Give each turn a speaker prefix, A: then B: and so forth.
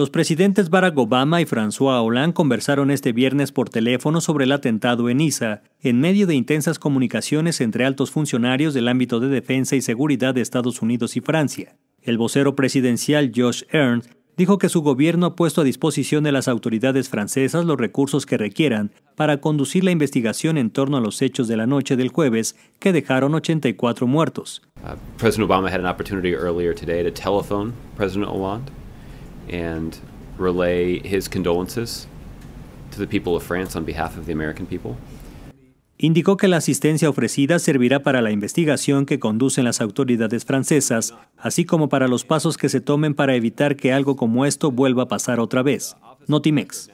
A: Los presidentes Barack Obama y François Hollande conversaron este viernes por teléfono sobre el atentado en Niza, en medio de intensas comunicaciones entre altos funcionarios del ámbito de defensa y seguridad de Estados Unidos y Francia. El vocero presidencial Josh Ernst dijo que su gobierno ha puesto a disposición de las autoridades francesas los recursos que requieran para conducir la investigación en torno a los hechos de la noche del jueves que dejaron 84 muertos
B: and relay
A: his condolences to the people of France on behalf of the American Indicó que la asistencia ofrecida servirá para la investigación que conducen las autoridades francesas, así como para los pasos que se tomen para evitar que algo como esto vuelva a pasar otra vez. Notimex.